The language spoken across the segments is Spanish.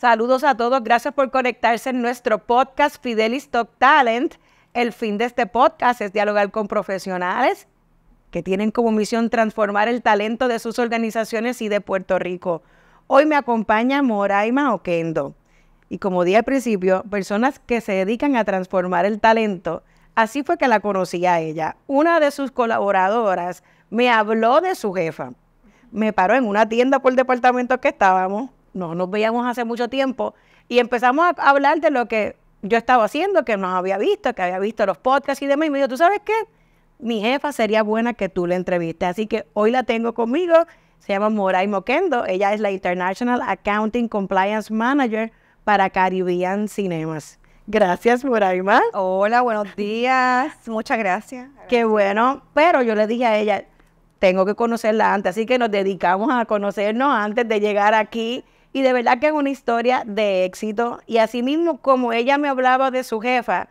Saludos a todos, gracias por conectarse en nuestro podcast Fidelis Talk Talent. El fin de este podcast es dialogar con profesionales que tienen como misión transformar el talento de sus organizaciones y de Puerto Rico. Hoy me acompaña Moraima Oquendo y como dije al principio, personas que se dedican a transformar el talento. Así fue que la conocí a ella. Una de sus colaboradoras me habló de su jefa. Me paró en una tienda por el departamento que estábamos no nos veíamos hace mucho tiempo y empezamos a hablar de lo que yo estaba haciendo, que nos había visto, que había visto los podcasts y demás. Y me dijo, ¿tú sabes qué? Mi jefa sería buena que tú la entrevistes. Así que hoy la tengo conmigo. Se llama Moray Moquendo. Ella es la International Accounting Compliance Manager para Caribbean Cinemas. Gracias, Moraima. Hola, buenos días. Muchas gracias. Qué bueno. Pero yo le dije a ella, tengo que conocerla antes. Así que nos dedicamos a conocernos antes de llegar aquí y de verdad que es una historia de éxito. Y así mismo como ella me hablaba de su jefa,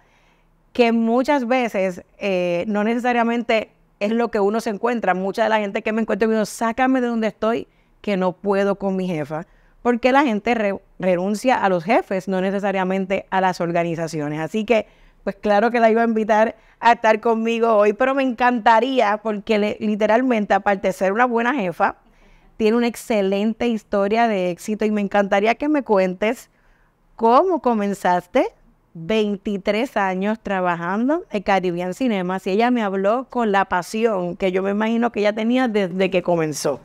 que muchas veces eh, no necesariamente es lo que uno se encuentra. Mucha de la gente que me encuentra me dice, sácame de donde estoy, que no puedo con mi jefa. Porque la gente renuncia a los jefes, no necesariamente a las organizaciones. Así que, pues claro que la iba a invitar a estar conmigo hoy, pero me encantaría, porque literalmente, aparte de ser una buena jefa, tiene una excelente historia de éxito y me encantaría que me cuentes cómo comenzaste 23 años trabajando en Caribbean Cinemas y ella me habló con la pasión que yo me imagino que ella tenía desde que comenzó.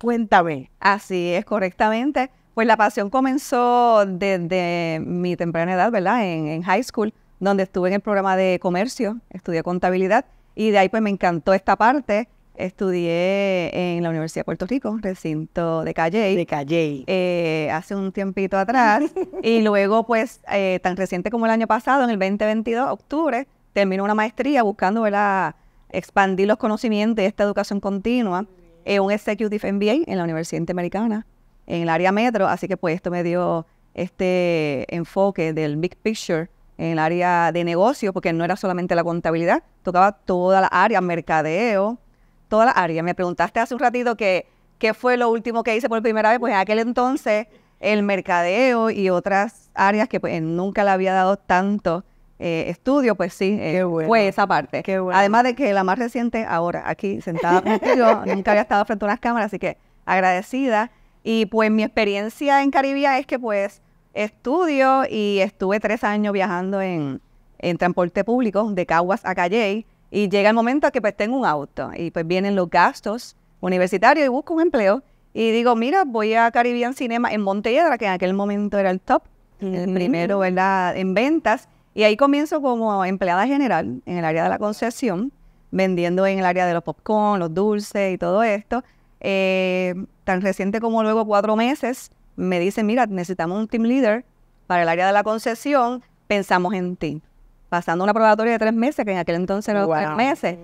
Cuéntame. Así es, correctamente. Pues la pasión comenzó desde mi temprana edad, ¿verdad? En, en, high school, donde estuve en el programa de comercio, estudié contabilidad y de ahí pues me encantó esta parte Estudié en la Universidad de Puerto Rico, recinto de Calle. De Calle. Eh, hace un tiempito atrás. y luego, pues, eh, tan reciente como el año pasado, en el 2022, octubre, terminé una maestría buscando, ¿verdad? expandir los conocimientos de esta educación continua en un Executive MBA en la Universidad Interamericana, en el área metro. Así que, pues, esto me dio este enfoque del Big Picture en el área de negocio, porque no era solamente la contabilidad, tocaba toda la área, mercadeo, toda la área. Me preguntaste hace un ratito que qué fue lo último que hice por primera vez, pues en aquel entonces el mercadeo y otras áreas que pues, nunca le había dado tanto eh, estudio, pues sí, eh, fue esa parte. Además de que la más reciente, ahora aquí sentada contigo, nunca había estado frente a unas cámaras, así que agradecida. Y pues mi experiencia en Caribia es que pues estudio y estuve tres años viajando en, en transporte público de Caguas a Calley y llega el momento a que pues tengo un auto y pues vienen los gastos universitarios y busco un empleo. Y digo, mira, voy a Caribbean Cinema en Montelledra, que en aquel momento era el top, el primero, ¿verdad?, en ventas. Y ahí comienzo como empleada general en el área de la concesión, vendiendo en el área de los popcorn, los dulces y todo esto. Eh, tan reciente como luego cuatro meses, me dicen, mira, necesitamos un team leader para el área de la concesión, pensamos en ti pasando una probatoria de tres meses, que en aquel entonces eran tres meses,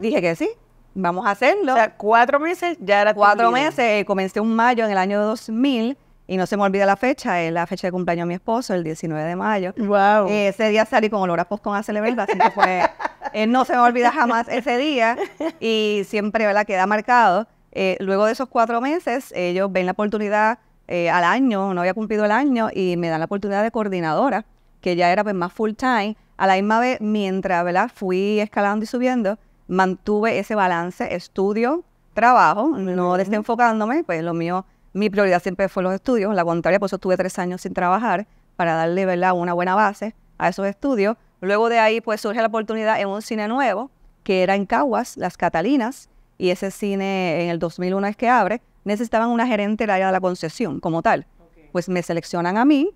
dije que sí, vamos a hacerlo. O sea, cuatro meses ya era Cuatro meses, eh, comencé un mayo en el año 2000 y no se me olvida la fecha, es la fecha de cumpleaños de mi esposo, el 19 de mayo. Wow. Eh, ese día salí con olor a con a celebrar, así que fue, eh, no se me olvida jamás ese día y siempre, ¿verdad?, queda marcado. luego de esos cuatro meses, ellos ven la oportunidad al año, no había cumplido el año, y me dan la oportunidad de coordinadora, que ya era pues, más full time, a la misma vez, mientras ¿verdad? fui escalando y subiendo, mantuve ese balance, estudio, trabajo, no desenfocándome, pues lo mío, mi prioridad siempre fue los estudios, la contraria, por eso estuve tres años sin trabajar, para darle ¿verdad? una buena base a esos estudios. Luego de ahí, pues surge la oportunidad en un cine nuevo, que era en Caguas, Las Catalinas, y ese cine en el 2001 es que abre, necesitaban una gerente del área de la concesión como tal. Pues me seleccionan a mí,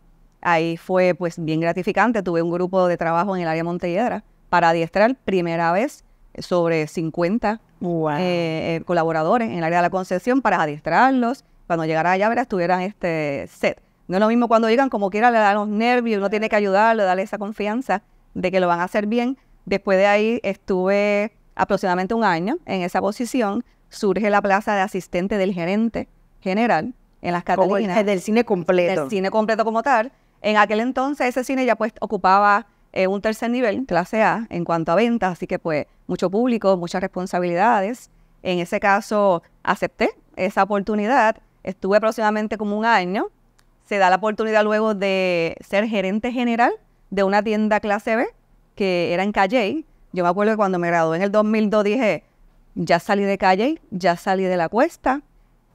Ahí fue pues bien gratificante, tuve un grupo de trabajo en el área de para adiestrar primera vez sobre 50 eh, eh, colaboradores en el área de la concesión para adiestrarlos. Cuando llegara allá, verás, estuvieran este set. No es lo mismo cuando llegan, como quiera, le dan los nervios, uno tiene que ayudarlo, darle esa confianza de que lo van a hacer bien. Después de ahí estuve aproximadamente un año en esa posición. Surge la plaza de asistente del gerente general en las Catalinas. del cine completo. Del cine completo como tal. En aquel entonces ese cine ya pues ocupaba eh, un tercer nivel, clase A, en cuanto a ventas, así que pues mucho público, muchas responsabilidades. En ese caso acepté esa oportunidad, estuve aproximadamente como un año, se da la oportunidad luego de ser gerente general de una tienda clase B que era en Calle. Yo me acuerdo que cuando me gradué en el 2002 dije, ya salí de Calle, ya salí de la cuesta,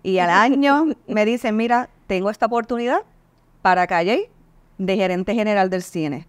y al año me dicen, mira, tengo esta oportunidad para Calle, de gerente general del cine.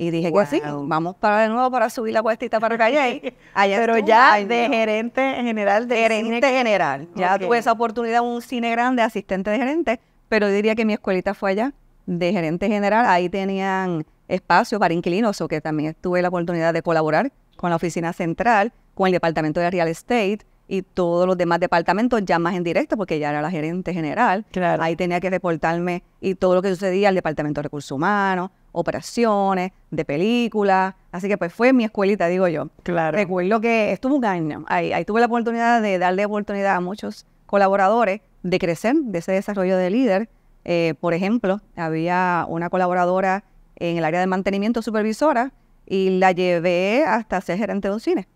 Y dije que pues sí, vamos para de nuevo para subir la cuestita para Calle. Pero ya de gerente general de gerente general. Ya tuve esa oportunidad un cine grande, asistente de gerente, pero diría que mi escuelita fue allá de gerente general. Ahí tenían espacio para inquilinos, o que también tuve la oportunidad de colaborar con la oficina central, con el departamento de real estate y todos los demás departamentos ya más en directo, porque ya era la gerente general. Ahí tenía que reportarme y todo lo que sucedía al Departamento de Recursos Humanos, operaciones, de películas. Así que pues fue mi escuelita, digo yo. Claro. Recuerdo que estuvo un año. Ahí, tuve la oportunidad de darle oportunidad a muchos colaboradores de crecer, de ese desarrollo de líder. Eh, por ejemplo, había una colaboradora en el área de mantenimiento supervisora y la llevé hasta ser gerente de un cine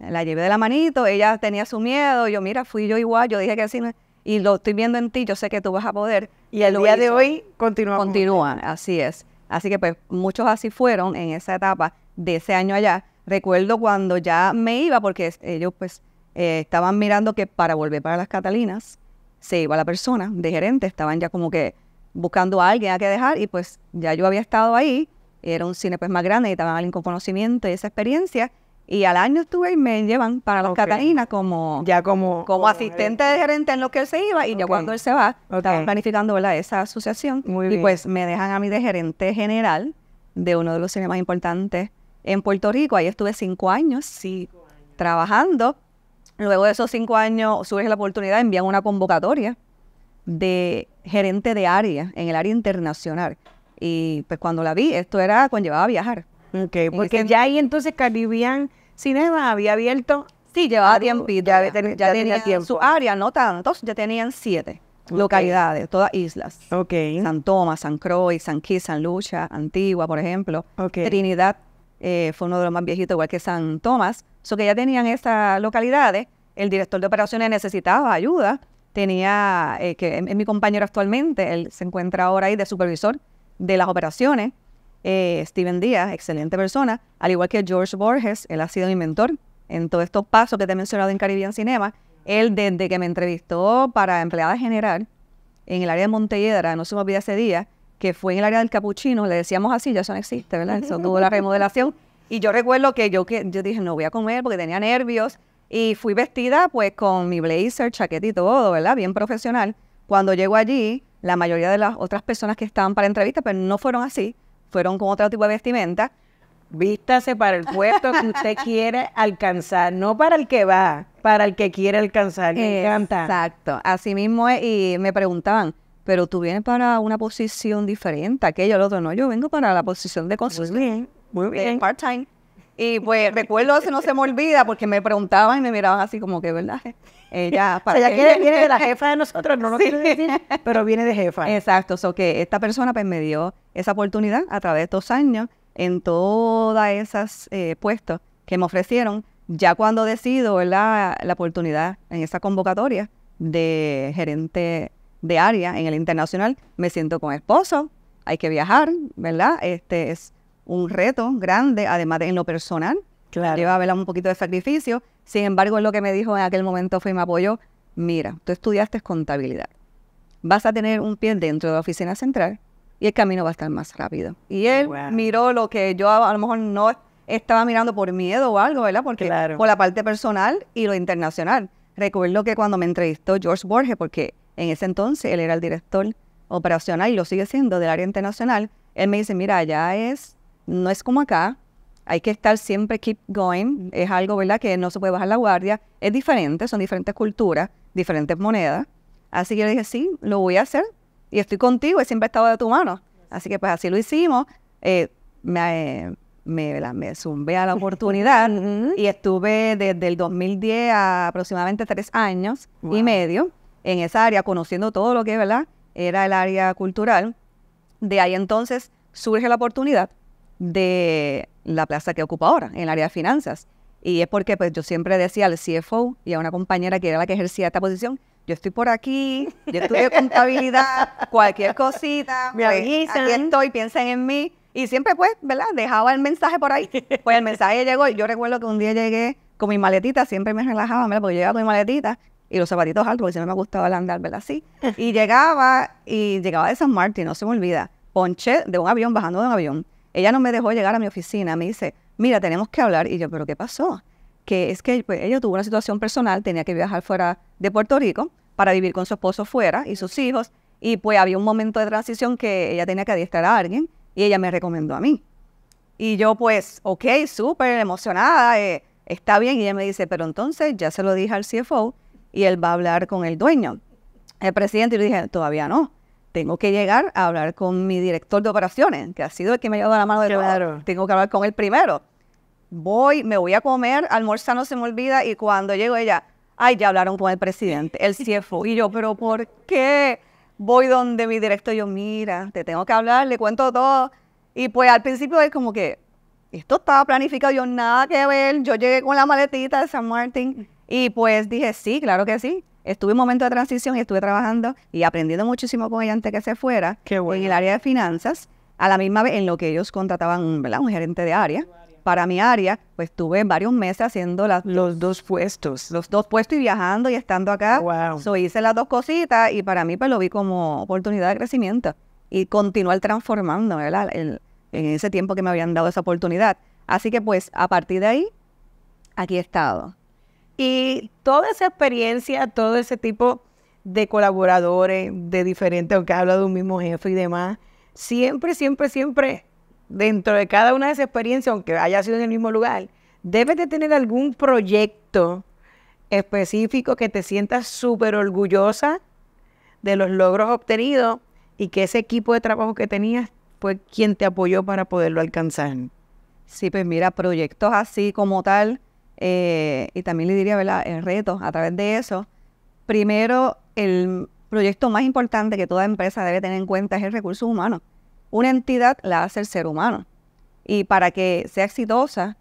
la llevé de la manito, ella tenía su miedo, yo mira, fui yo igual, yo dije que así no, y lo estoy viendo en ti, yo sé que tú vas a poder. Y el día de hoy continúa. Continúa, así es. Así que pues muchos así fueron en esa etapa de ese año allá. Recuerdo cuando ya me iba, porque ellos pues eh, estaban mirando que para volver para las Catalinas se iba la persona de gerente, estaban ya como que buscando a alguien a que dejar y pues ya yo había estado ahí, era un cine pues más grande, y alguien con conocimiento y esa experiencia y al año estuve y me llevan para las Catarinas como, ya como, como asistente de gerente en lo que él se iba y ya cuando él se va, estaba planificando esa asociación. y pues me dejan a mí de gerente general de uno de los cines más importantes en Puerto Rico. Ahí estuve cinco años, sí, trabajando. Luego de esos cinco años surge la oportunidad, envían una convocatoria de gerente de área, en el área internacional. Y pues cuando la vi, esto era cuando llevaba a viajar. porque ya ahí entonces vivían... Cinema había abierto. Sí, llevaba Ya, tenía tiempo. Su área, no tantos, ya tenían siete localidades, todas islas. Ok. San Tomás, San Croix, San Quis, San Lucha, Antigua, por ejemplo. Okay. Trinidad eh, fue uno de los más viejitos, igual que San Tomás. So que ya tenían esas localidades. El director de operaciones necesitaba ayuda. Tenía, eh, que es eh, mi compañero actualmente, él se encuentra ahora ahí de supervisor de las operaciones. Eh, Steven Díaz, excelente persona, al igual que George Borges, él ha sido mi mentor en todos estos pasos que te he mencionado en Caribbean Cinema. Él, desde que me entrevistó para empleada general en el área de Monteiedra, no se me olvida ese día, que fue en el área del Capuchino, le decíamos así, ya eso no existe, ¿verdad? Eso tuvo la remodelación. Y yo recuerdo que yo, yo dije, no voy a comer porque tenía nervios. Y fui vestida pues con mi blazer, chaqueta y todo, ¿verdad? Bien profesional. Cuando llego allí, la mayoría de las otras personas que estaban para entrevista, pero pues, no fueron así fueron con otro tipo de vestimenta. Vístase para el puesto que usted quiere alcanzar, no para el que va, para el que quiere alcanzar. Me encanta. Exacto, así mismo es. Y me preguntaban, pero tú vienes para una posición diferente, aquello, el otro. No, yo vengo para la posición de consultor. Muy bien, muy bien. Part-time. Y pues recuerdo, eso no se me olvida, porque me preguntaban y me miraban así como que, ¿verdad? Ella, viene de la jefa de nosotros, no lo quiero decir, pero viene de jefa. Exacto, so que esta persona pues, me dio esa oportunidad a través de estos años en todas esas eh, puestos que me ofrecieron. Ya cuando decido la oportunidad en esa convocatoria de gerente de área en el internacional, me siento con esposo, hay que viajar, ¿verdad? Este es un reto grande, además en lo personal, Claro. Lleva a haber un poquito de sacrificio. Sin embargo, lo que me dijo en aquel momento fue y me apoyó. Mira, tú estudiaste contabilidad. Vas a tener un pie dentro de la oficina central y el camino va a estar más rápido. Y él miró lo que yo a, lo mejor no estaba mirando por miedo o algo, ¿verdad? Porque por la parte personal y lo internacional. Recuerdo que cuando me entrevistó George Borges, porque en ese entonces él era el director operacional y lo sigue siendo del área internacional, él me dice, mira, allá es, no es como acá, hay que estar siempre keep going, es algo, ¿verdad?, que no se puede bajar la guardia, es diferente, son diferentes culturas, diferentes monedas. Así que yo dije, sí, lo voy a hacer y estoy contigo he siempre estado de tu mano. Así que pues así lo hicimos, eh, me, me, zumbé a la oportunidad y estuve desde el 2010 a aproximadamente tres años y medio en esa área, conociendo todo lo que, ¿verdad?, era el área cultural. De ahí entonces surge la oportunidad de la plaza que ocupa ahora, en el área de finanzas. Y es porque pues, yo siempre decía al CFO y a una compañera que era la que ejercía esta posición, yo estoy por aquí, yo estudio contabilidad, cualquier cosita, me pues, aquí estoy, piensen en mí. Y siempre pues, ¿verdad? Dejaba el mensaje por ahí. Pues el mensaje llegó y yo recuerdo que un día llegué con mi maletita, siempre me relajaba, ¿verdad? porque yo llegaba con mi maletita y los zapatitos altos, porque siempre me ha gustaba andar, ¿verdad? Así. Y llegaba, y llegaba de San Martín, no se me olvida, ponché de un avión, bajando de un avión. Ella no me dejó llegar a mi oficina, me dice, mira, tenemos que hablar. Y yo, pero ¿qué pasó? Que es que pues, ella tuvo una situación personal, tenía que viajar fuera de Puerto Rico para vivir con su esposo fuera y sus hijos. Y pues había un momento de transición que ella tenía que adiestrar a alguien y ella me recomendó a mí. Y yo pues, ok, súper emocionada, eh, está bien. Y ella me dice, pero entonces ya se lo dije al CFO y él va a hablar con el dueño, el presidente. Y le dije, todavía no tengo que llegar a hablar con mi director de operaciones, que ha sido el que me ha llevado la mano de todo. Tengo que hablar con él primero. Voy, me voy a comer, almorzar no se me olvida, y cuando llego ella, ay, ya hablaron con el presidente, el CFO. y yo, pero ¿por qué? Voy donde mi director, yo, mira, te tengo que hablar, le cuento todo. Y pues al principio es como que, esto estaba planificado, yo nada que ver, yo llegué con la maletita de San Martín, mm. y pues dije, sí, claro que sí estuve en un momento de transición y estuve trabajando y aprendiendo muchísimo con ella antes que se fuera bueno. en el área de finanzas, a la misma vez en lo que ellos contrataban un gerente de área. Para mi área, pues estuve varios meses haciendo los dos puestos. Los dos puestos y viajando y estando acá. Wow. hice las dos cositas y para mí pues lo vi como oportunidad de crecimiento y continuar transformando, en ese tiempo que me habían dado esa oportunidad. Así que pues a partir de ahí, aquí he estado. Y toda esa experiencia, todo ese tipo de colaboradores, de diferentes, aunque habla de un mismo jefe y demás, siempre, siempre, siempre, dentro de cada una de esas experiencias, aunque haya sido en el mismo lugar, debes de tener algún proyecto específico que te sientas súper orgullosa de los logros obtenidos y que ese equipo de trabajo que tenías fue quien te apoyó para poderlo alcanzar. Sí, pues mira, proyectos así como tal, eh, y también le diría, ¿verdad? El reto a través de eso. Primero, el proyecto más importante que toda empresa debe tener en cuenta es el recurso humano. Una entidad la hace el ser humano. Y para que sea exitosa,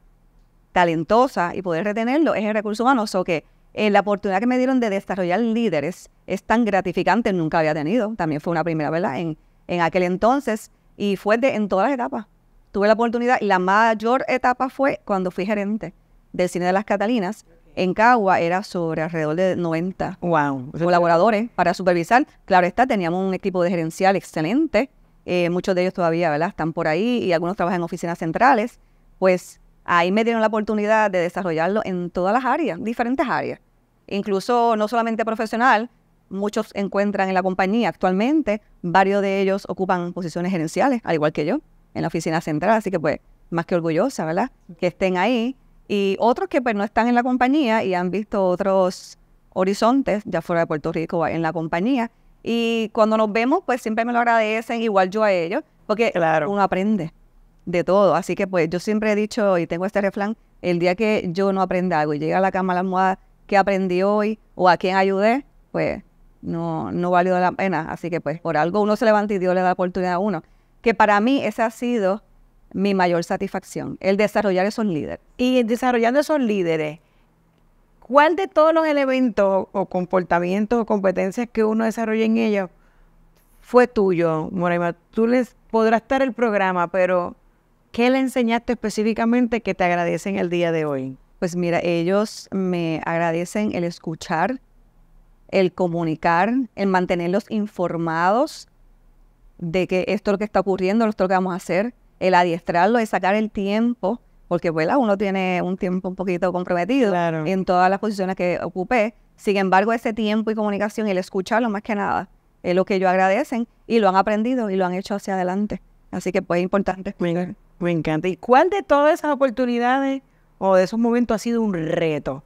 talentosa y poder retenerlo es el recurso humano. O que eh, la oportunidad que me dieron de desarrollar líderes es tan gratificante, nunca había tenido. También fue una primera, ¿verdad? En, aquel entonces y fue en todas las etapas. Tuve la oportunidad y la mayor etapa fue cuando fui gerente del cine de las Catalinas en Cagua era sobre alrededor de 90 colaboradores para supervisar. Claro está, teníamos un equipo de gerencial excelente. Eh, muchos de ellos todavía ¿verdad? están por ahí y algunos trabajan en oficinas centrales. Pues ahí me dieron la oportunidad de desarrollarlo en todas las áreas, diferentes áreas. Incluso no solamente profesional, muchos encuentran en la compañía actualmente, varios de ellos ocupan posiciones gerenciales, al igual que yo, en la oficina central, así que pues más que orgullosa, ¿verdad? Que estén ahí y otros que pues no están en la compañía y han visto otros horizontes ya fuera de Puerto Rico en la compañía. Y cuando nos vemos, pues siempre me lo agradecen, igual yo a ellos, porque uno aprende de todo. Así que pues yo siempre he dicho y tengo este refrán, el día que yo no aprenda algo y llega a la cama a la almohada, ¿qué aprendí hoy? ¿O a quién ayudé? Pues no, no valió la pena. Así que pues por algo uno se levanta y Dios le da oportunidad a uno. Que para mí ese ha sido mi mayor satisfacción, el desarrollar esos líderes. Y desarrollando esos líderes, ¿cuál de todos los elementos o comportamientos o competencias que uno desarrolla en ellos fue tuyo, Moreima? Tú les podrás estar el programa, pero ¿qué le enseñaste específicamente que te agradecen el día de hoy? Pues mira, ellos me agradecen el escuchar, el comunicar, el mantenerlos informados de que esto es lo que está ocurriendo, lo que vamos a hacer, el adiestrarlo, es sacar el tiempo, porque pues, uno tiene un tiempo un poquito comprometido en todas las posiciones que ocupé. Sin embargo, ese tiempo y comunicación y el escucharlo más que nada es lo que ellos agradecen y lo han aprendido y lo han hecho hacia adelante. Así que pues es importante. Me, encanta. ¿Y cuál de todas esas oportunidades o de esos momentos ha sido un reto?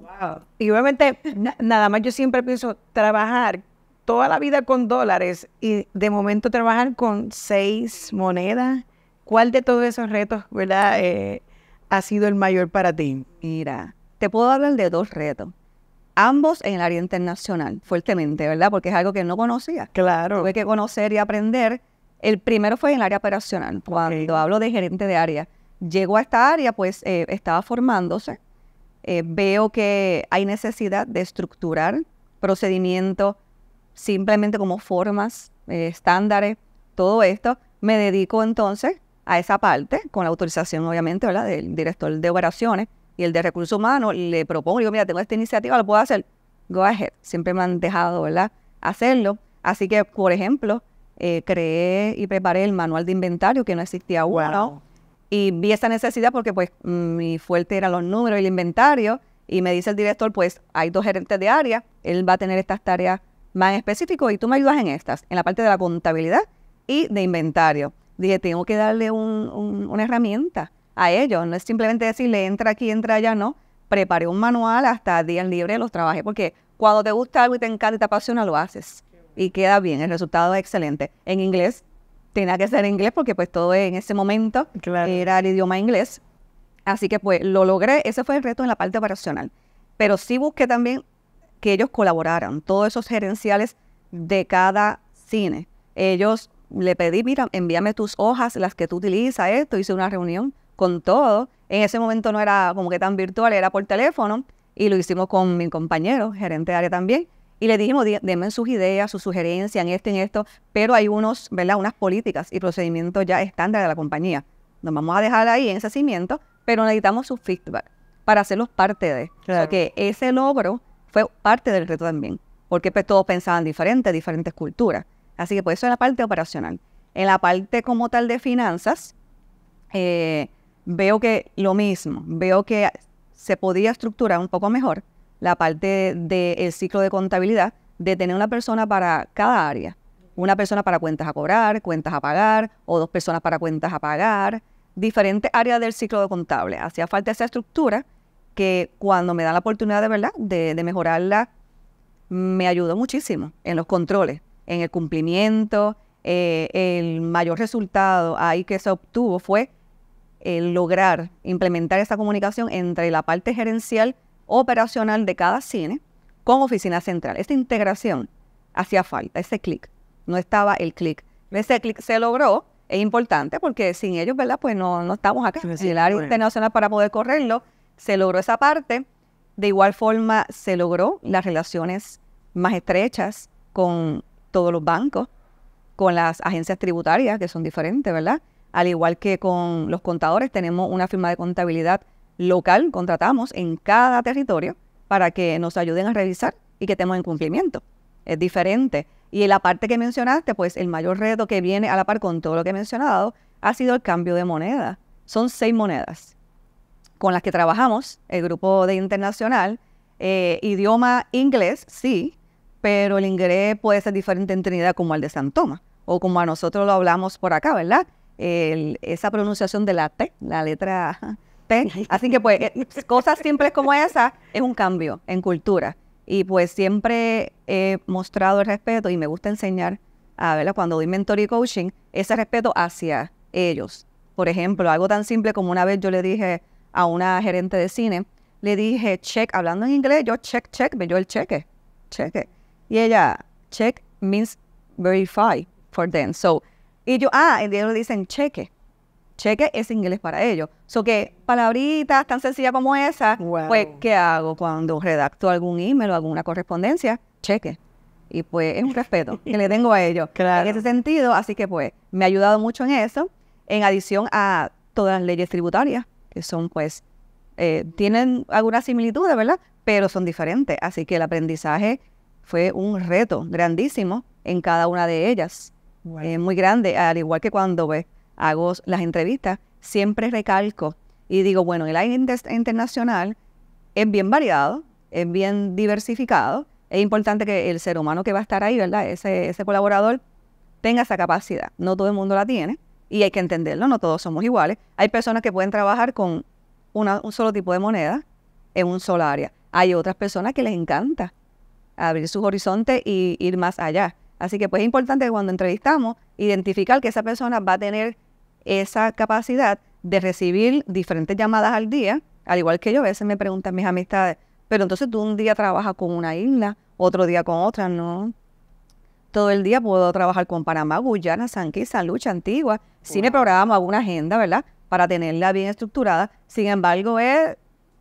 Wow. Y obviamente, nada más yo siempre pienso trabajar toda la vida con dólares y de momento trabajan con seis monedas. ¿Cuál de todos esos retos, verdad, eh, ha sido el mayor para ti? Mira, te puedo hablar de dos retos. Ambos en el área internacional, fuertemente, ¿verdad? Porque es algo que no conocía. Claro. Tuve que conocer y aprender. El primero fue en el área operacional. Cuando hablo de gerente de área, llego a esta área, pues eh, estaba formándose. Eh, veo que hay necesidad de estructurar procedimientos, simplemente como formas, eh, estándares, todo esto. Me dedico entonces a esa parte, con la autorización obviamente ¿verdad? del director de operaciones y el de recursos humanos, le propongo, digo, mira, tengo esta iniciativa, lo puedo hacer, go ahead. Siempre me han dejado hacerlo. Así que, por ejemplo, eh, creé y preparé el manual de inventario que no existía aún. Y vi esa necesidad porque pues mm, mi fuerte eran los números y el inventario. Y me dice el director, pues hay dos gerentes de área, él va a tener estas tareas más específico y tú me ayudas en estas, en la parte de la contabilidad y de inventario. Dije, tengo que darle una herramienta a ellos, no es simplemente decirle entra aquí, entra allá, no. Preparé un manual hasta días libre los trabajé, porque cuando te gusta algo y te encanta y te apasiona, lo haces. Y queda bien, el resultado es excelente. En inglés, tenía que ser inglés porque pues todo en ese momento era el idioma inglés. Así que pues lo logré, ese fue el reto en la parte operacional. Pero sí busqué también que ellos colaboraran, todos esos gerenciales de cada cine. Ellos le pedí, mira, envíame tus hojas, las que tú utilizas, esto, hice una reunión con todo. En ese momento no era como que tan virtual, era por teléfono y lo hicimos con mi compañero, gerente de área también. Y le dijimos, denme sus ideas, sus sugerencias en esto, en esto, pero hay unos, ¿verdad? unas políticas y procedimientos ya estándar de la compañía. Nos vamos a dejar ahí en ese cimiento, pero necesitamos su feedback para hacerlos parte de. O sea, que ese logro fue parte del reto también, porque pues, todos pensaban diferente, diferentes culturas. Así que por pues, eso es la parte operacional. En la parte como tal de finanzas, eh, veo que lo mismo, veo que se podía estructurar un poco mejor la parte del ciclo de contabilidad, de tener una persona para cada área. Una persona para cuentas a cobrar, cuentas a pagar, o dos personas para cuentas a pagar, diferentes áreas del ciclo de contable. Hacía falta esa estructura que cuando me dan la oportunidad de verdad de, mejorarla, me ayudó muchísimo en los controles, en el cumplimiento. Eh, el mayor resultado ahí que se obtuvo fue lograr implementar esa comunicación entre la parte gerencial operacional de cada cine con oficina central. Esta integración hacía falta, ese clic. No estaba el clic. Ese clic se logró, es importante porque sin ellos, ¿verdad? Pues no, estamos acá el área internacional para poder correrlo se logró esa parte. De igual forma, se logró las relaciones más estrechas con todos los bancos, con las agencias tributarias, que son diferentes, ¿verdad? Al igual que con los contadores, tenemos una firma de contabilidad local, contratamos en cada territorio para que nos ayuden a revisar y que estemos en cumplimiento. Es diferente. Y en la parte que mencionaste, pues el mayor reto que viene a la par con todo lo que he mencionado ha sido el cambio de moneda. Son seis monedas con las que trabajamos, el grupo de internacional, eh, idioma inglés, sí, pero el inglés puede ser diferente en Trinidad como el de San Tomás, o como a nosotros lo hablamos por acá, ¿verdad? esa pronunciación de la T, la letra T. Así que pues eh, cosas simples como esa es un cambio en cultura. Y pues siempre he mostrado el respeto y me gusta enseñar, a, ah, ¿verdad? Cuando doy mentor y coaching, ese respeto hacia ellos. Por ejemplo, algo tan simple como una vez yo le dije a una gerente de cine, le dije, check, hablando en inglés, yo check, check, me dio el cheque, cheque. Y ella, check means verify for them. So, y yo, ah, ellos le dicen cheque. Cheque es inglés para ellos. So que palabritas tan sencillas como esa, pues, ¿qué hago cuando redacto algún email o alguna correspondencia? Cheque. Y pues es un respeto que le tengo a ellos claro. en ese sentido. Así que pues me ha ayudado mucho en eso, en adición a todas las leyes tributarias que son pues, eh, tienen algunas similitudes, ¿verdad? Pero son diferentes. Así que el aprendizaje fue un reto grandísimo en cada una de ellas. es muy grande, al igual que cuando pues, hago las entrevistas, siempre recalco y digo, bueno, el aire internacional es bien variado, es bien diversificado. Es importante que el ser humano que va a estar ahí, ¿verdad? ese colaborador tenga esa capacidad. No todo el mundo la tiene y hay que entenderlo, no todos somos iguales. Hay personas que pueden trabajar con un solo tipo de moneda en un solo área. Hay otras personas que les encanta abrir sus horizontes y ir más allá. Así que pues es importante cuando entrevistamos, identificar que esa persona va a tener esa capacidad de recibir diferentes llamadas al día, al igual que yo, a veces me preguntan mis amistades, pero entonces tú un día trabajas con una isla, otro día con otra, no. Todo el día puedo trabajar con Panamá, Guyana, Sanquí, San Lucha, Antigua, si me programo alguna agenda, ¿verdad? Para tenerla bien estructurada. Sin embargo, es,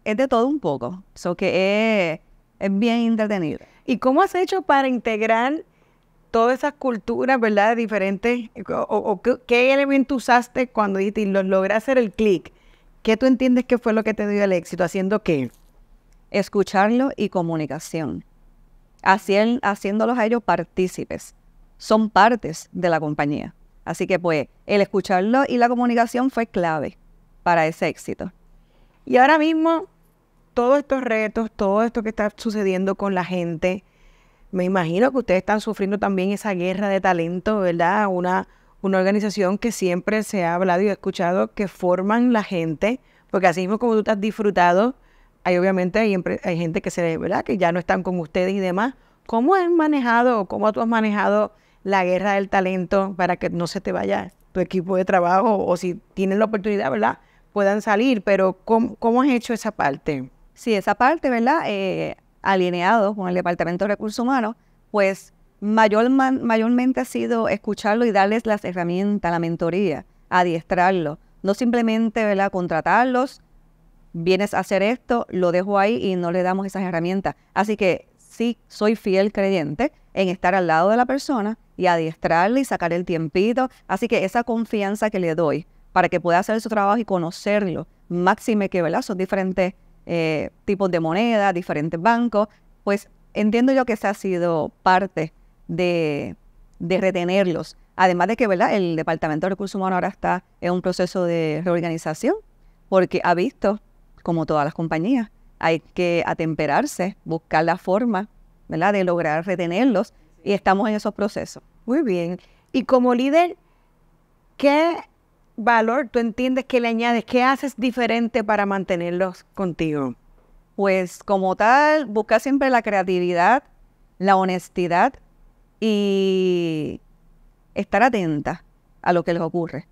de todo un poco. Eso que es, bien entretenido. ¿Y cómo has hecho para integrar todas esas culturas, ¿verdad? Diferentes. O, ¿qué, elemento usaste cuando dijiste, lo, logré hacer el clic? ¿Qué tú entiendes que fue lo que te dio el éxito? ¿Haciendo qué? Escucharlo y comunicación. Haciéndolos a ellos partícipes. Son partes de la compañía. Así que pues el escucharlo y la comunicación fue clave para ese éxito. Y ahora mismo, todos estos retos, todo esto que está sucediendo con la gente, me imagino que ustedes están sufriendo también esa guerra de talento, ¿verdad? Una, organización que siempre se ha hablado y escuchado que forman la gente, porque así mismo como tú estás disfrutado, hay obviamente hay, gente que se, ¿verdad? Que ya no están con ustedes y demás. ¿Cómo han manejado o cómo tú has manejado la guerra del talento para que no se te vaya tu equipo de trabajo o si tienes la oportunidad, ¿verdad? Puedan salir, pero ¿cómo, has hecho esa parte? Sí, esa parte, ¿verdad? Eh, alineado con el Departamento de Recursos Humanos, pues mayor, mayormente ha sido escucharlo y darles las herramientas, la mentoría, adiestrarlo. No simplemente, ¿verdad? Contratarlos, vienes a hacer esto, lo dejo ahí y no le damos esas herramientas. Así que sí soy fiel creyente en estar al lado de la persona y adiestrarle y sacar el tiempito. Así que esa confianza que le doy para que pueda hacer su trabajo y conocerlo, máxime que son diferentes eh, tipos de moneda, diferentes bancos, pues entiendo yo que esa ha sido parte de, retenerlos. Además de que el Departamento de Recursos Humanos ahora está en un proceso de reorganización porque ha visto, como todas las compañías, hay que atemperarse, buscar la forma, ¿verdad?, de lograr retenerlos y estamos en esos procesos. Muy bien. Y como líder, ¿qué valor tú entiendes que le añades? ¿Qué haces diferente para mantenerlos contigo? Pues como tal, busca siempre la creatividad, la honestidad y estar atenta a lo que les ocurre.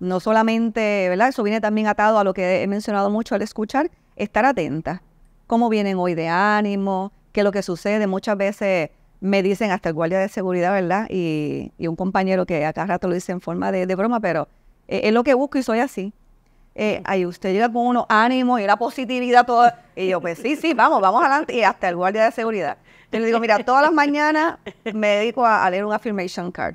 No solamente, ¿verdad? Eso viene también atado a lo que he mencionado mucho al escuchar, estar atenta. Cómo vienen hoy de ánimo, qué es lo que sucede. Muchas veces me dicen hasta el guardia de seguridad, ¿verdad? Y, un compañero que acá rato lo dice en forma de, broma, pero eh, es lo que busco y soy así. Eh, ahí usted llega con unos ánimos y la positividad todo Y yo, pues sí, sí, vamos, vamos adelante. Y hasta el guardia de seguridad. Te le digo, mira, todas las mañanas me dedico a, a leer un affirmation card.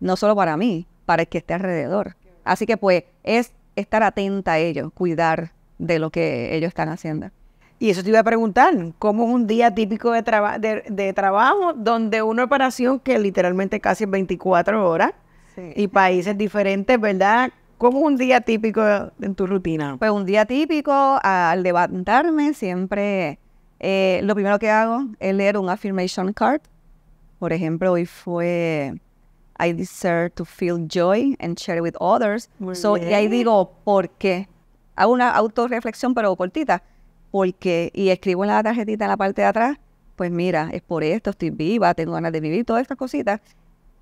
No solo para mí, para el que esté alrededor. Así que pues es estar atenta a ello, cuidar, de lo que ellos están haciendo. Y eso te iba a preguntar, ¿cómo es un día típico de, de, trabajo donde una operación que literalmente casi es 24 horas y países diferentes, ¿verdad? ¿Cómo es un día típico en tu rutina? Pues un día típico, al levantarme siempre, eh, lo primero que hago es leer un affirmation card. Por ejemplo, hoy fue I deserve to feel joy and share it with others. y ahí digo, ¿por qué? hago una autorreflexión, pero cortita, porque, y escribo en la tarjetita en la parte de atrás, pues mira, es por esto, estoy viva, tengo ganas de vivir, todas estas cositas.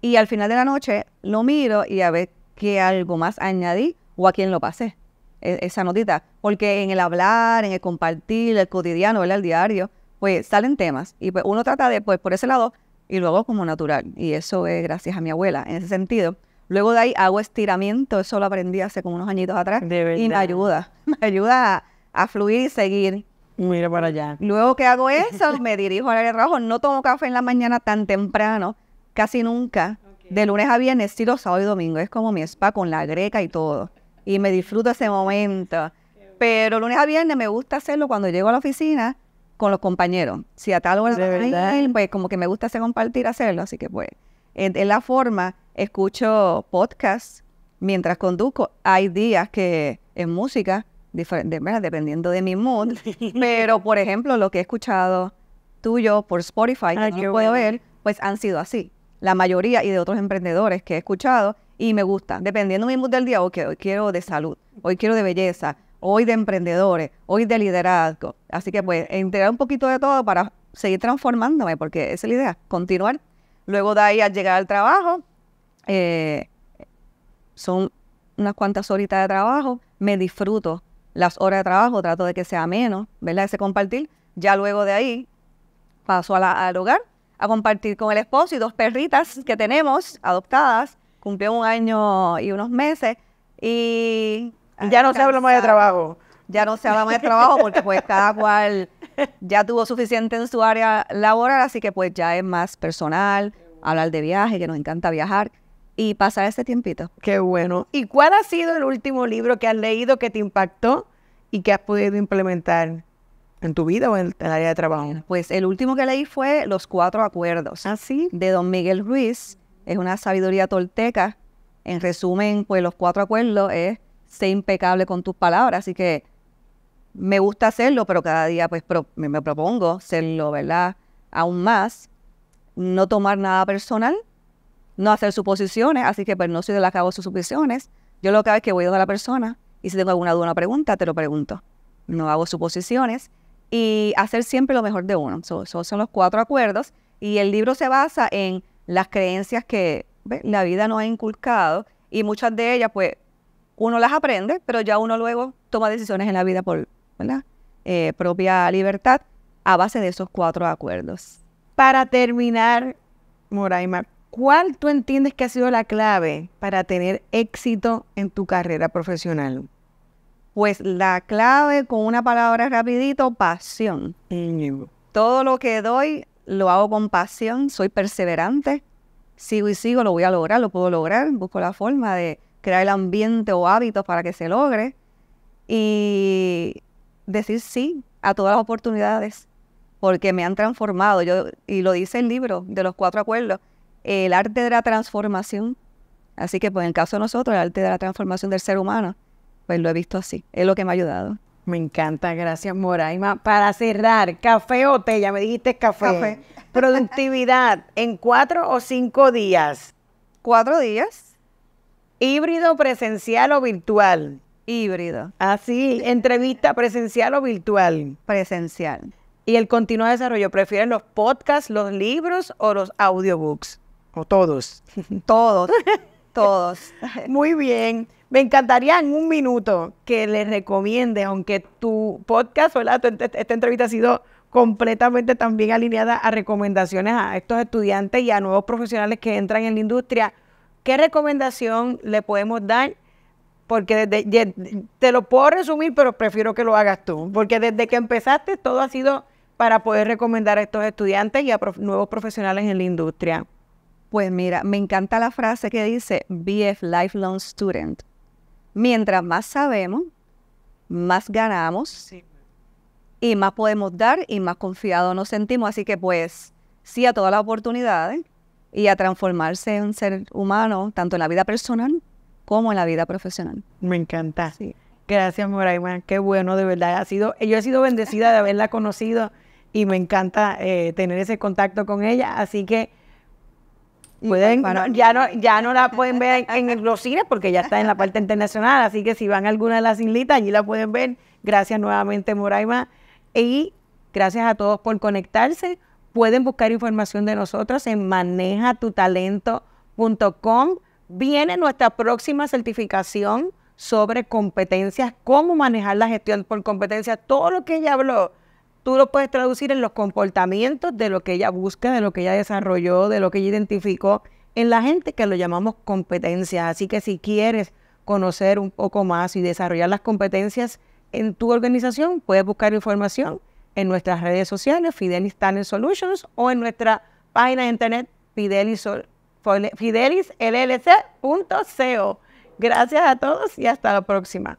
Y al final de la noche lo miro y a ver qué algo más añadí o a quién lo pasé, e, esa notita. Porque en el hablar, en el compartir, el cotidiano, el diario, pues salen temas. Y pues uno trata de, pues por ese lado, y luego como natural. Y eso es gracias a mi abuela en ese sentido. Luego de ahí hago estiramiento, eso lo aprendí hace como unos añitos atrás. De verdad. Y me ayuda, me ayuda a, fluir y seguir. Mira para allá. Luego que hago eso, me dirijo al área de trabajo. No tomo café en la mañana tan temprano, casi nunca. De lunes a viernes, sí, sábado y domingo. Es como mi spa con la greca y todo. Y me disfruto ese momento. Pero lunes a viernes me gusta hacerlo cuando llego a la oficina con los compañeros. Si a tal hora, pues como que me gusta hacer compartir, hacerlo. Así que pues, es la forma escucho podcasts mientras conduzco. Hay días que en música, dependiendo de mi mood, pero por ejemplo, lo que he escuchado tuyo por Spotify, que ah, no puedo ver, pues han sido así. La mayoría y de otros emprendedores que he escuchado y me gusta, dependiendo de mi mood del día, hoy quiero de salud, hoy quiero de belleza, hoy de emprendedores, hoy de liderazgo. Así que pues integrar un poquito de todo para seguir transformándome, porque esa es la idea, continuar. Luego de ahí al llegar al trabajo, eh, son unas cuantas horitas de trabajo, me disfruto las horas de trabajo, trato de que sea menos, ¿verdad? Ese compartir. Ya luego de ahí paso al hogar a compartir con el esposo y dos perritas que tenemos adoptadas. Cumplió un año y unos meses y... Ya no se habla más de trabajo. Ya no se habla más de trabajo porque pues cada cual ya tuvo suficiente en su área laboral, así que pues ya es más personal, hablar de viaje, que nos encanta viajar y pasar ese tiempito. Qué bueno. ¿Y cuál ha sido el último libro que has leído que te impactó y que has podido implementar en tu vida o en el área de trabajo? Pues el último que leí fue Los Cuatro Acuerdos. ¿Ah, De Don Miguel Ruiz. Es una sabiduría tolteca. En resumen, pues los cuatro acuerdos es ser impecable con tus palabras. Así que me gusta hacerlo, pero cada día pues me, me propongo serlo, ¿verdad? Aún más. No tomar nada personal no hacer suposiciones, así que pues no soy de las que hago suposiciones. Yo lo que hago es que voy a la persona y si tengo alguna duda o pregunta, te lo pregunto. No hago suposiciones y hacer siempre lo mejor de uno. Esos son los cuatro acuerdos y el libro se basa en las creencias que la vida nos ha inculcado y muchas de ellas pues uno las aprende, pero ya uno luego toma decisiones en la vida por ¿verdad? Eh, propia libertad a base de esos cuatro acuerdos. Para terminar, Moraima, ¿Cuál tú entiendes que ha sido la clave para tener éxito en tu carrera profesional? Pues la clave, con una palabra rapidito, pasión. Todo lo que doy lo hago con pasión, soy perseverante, sigo y sigo, lo voy a lograr, lo puedo lograr, busco la forma de crear el ambiente o hábitos para que se logre y decir sí a todas las oportunidades, porque me han transformado, Yo, y lo dice el libro de los cuatro acuerdos, el arte de la transformación. Así que pues en el caso de nosotros, el arte de la transformación del ser humano, pues lo he visto así, es lo que me ha ayudado. Me encanta, gracias Moraima. Para cerrar, café o té, ya me dijiste café. café. Productividad en cuatro o cinco días. Cuatro días. Híbrido, presencial o virtual. Híbrido. Así, ah, entrevista presencial o virtual. Presencial. Y el continuo desarrollo, ¿Prefieren los podcasts, los libros o los audiobooks? todos? todos, todos. Muy bien. Me encantaría en un minuto que les recomiende, aunque tu podcast o esta entrevista ha sido completamente también alineada a recomendaciones a estos estudiantes y a nuevos profesionales que entran en la industria. ¿Qué recomendación le podemos dar? Porque desde, te lo puedo resumir, pero prefiero que lo hagas tú, porque desde que empezaste todo ha sido para poder recomendar a estos estudiantes y a nuevos profesionales en la industria. Pues mira, me encanta la frase que dice, B.F. lifelong student. Mientras más sabemos, más ganamos y más podemos dar y más confiados nos sentimos. Así que pues sí a todas las oportunidades y a transformarse en ser humano, tanto en la vida personal como en la vida profesional. Me encanta. Gracias, Moraima. Qué bueno, de verdad. Ha sido, yo he sido bendecida de haberla conocido y me encanta eh, tener ese contacto con ella. Así que Pueden, ya no, ya no la pueden ver en, en los cines porque ya está en la parte internacional, así que si van a alguna de las islitas, allí la pueden ver. Gracias nuevamente, Moraima. Y gracias a todos por conectarse. Pueden buscar información de nosotros en manejatutalento.com. Viene nuestra próxima certificación sobre competencias, cómo manejar la gestión por competencias, todo lo que ella habló tú lo puedes traducir en los comportamientos de lo que ella busca, de lo que ella desarrolló, de lo que ella identificó en la gente que lo llamamos competencias. Así que si quieres conocer un poco más y desarrollar las competencias en tu organización, puedes buscar información en nuestras redes sociales, Fidelis Talent Solutions, o en nuestra página de internet fidelisllc.co. Gracias a todos y hasta la próxima.